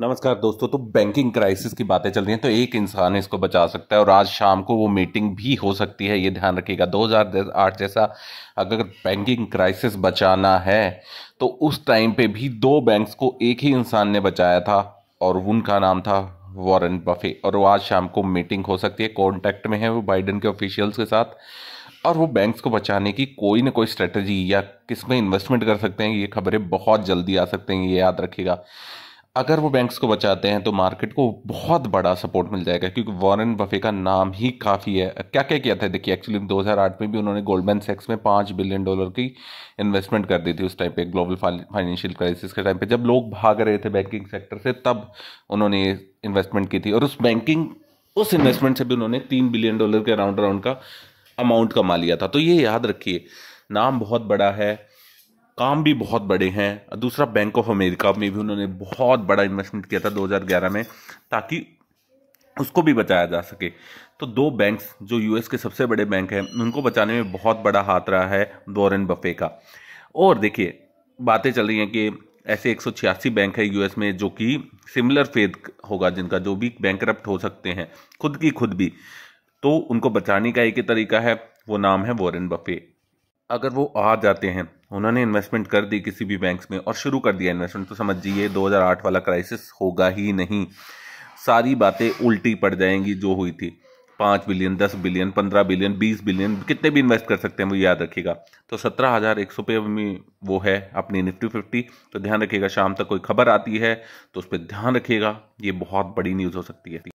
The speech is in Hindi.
नमस्कार दोस्तों तो बैंकिंग क्राइसिस की बातें चल रही हैं तो एक इंसान इसको बचा सकता है और आज शाम को वो मीटिंग भी हो सकती है ये ध्यान रखिएगा 2008 जैसा अगर बैंकिंग क्राइसिस बचाना है तो उस टाइम पे भी दो बैंक्स को एक ही इंसान ने बचाया था और उनका नाम था वॉरेन बफे और वो आज शाम को मीटिंग हो सकती है कॉन्टैक्ट में है वो बाइडन के ऑफिशियल्स के साथ और वो बैंक्स को बचाने की कोई ना कोई स्ट्रेटजी या किस में इन्वेस्टमेंट कर सकते हैं ये खबरें बहुत जल्दी आ सकते हैं ये याद रखिएगा अगर वो बैंक्स को बचाते हैं तो मार्केट को बहुत बड़ा सपोर्ट मिल जाएगा क्योंकि वॉरेन बफे का नाम ही काफ़ी है क्या क्या किया था देखिए एक्चुअली 2008 में भी उन्होंने गोल्डमैन सेक्स में पाँच बिलियन डॉलर की इन्वेस्टमेंट कर दी थी उस टाइम पे ग्लोबल फाइनेंशियल क्राइसिस के टाइम पे जब लोग भाग रहे थे बैंकिंग सेक्टर से तब उन्होंने इन्वेस्टमेंट की थी और उस बैंकिंग उस इन्वेस्टमेंट से भी उन्होंने तीन बिलियन डॉलर के अराउंड अराउंड का अमाउंट कमा लिया था तो ये याद रखिए नाम बहुत बड़ा है काम भी बहुत बड़े हैं दूसरा बैंक ऑफ अमेरिका में भी उन्होंने बहुत बड़ा इन्वेस्टमेंट किया था 2011 में ताकि उसको भी बचाया जा सके तो दो बैंक्स जो यूएस के सबसे बड़े बैंक हैं उनको बचाने में बहुत बड़ा हाथ रहा है वॉरेन बफे का और देखिए बातें चल रही हैं कि ऐसे एक बैंक है यूएस में जो कि सिमिलर फेद होगा जिनका जो भी बैंक हो सकते हैं खुद की खुद भी तो उनको बचाने का एक ही तरीका है वो नाम है वॉरेन बफे अगर वो आ जाते हैं उन्होंने इन्वेस्टमेंट कर दी किसी भी बैंक्स में और शुरू कर दिया इन्वेस्टमेंट तो समझिए 2008 वाला क्राइसिस होगा ही नहीं सारी बातें उल्टी पड़ जाएंगी जो हुई थी पाँच बिलियन दस बिलियन पंद्रह बिलियन बीस बिलियन कितने भी इन्वेस्ट कर सकते हैं वो याद रखिएगा तो सत्रह हज़ार एक सौ पे वो है अपनी निफ्टी फिफ्टी तो ध्यान रखिएगा शाम तक कोई खबर आती है तो उस पर ध्यान रखिएगा ये बहुत बड़ी न्यूज़ हो सकती है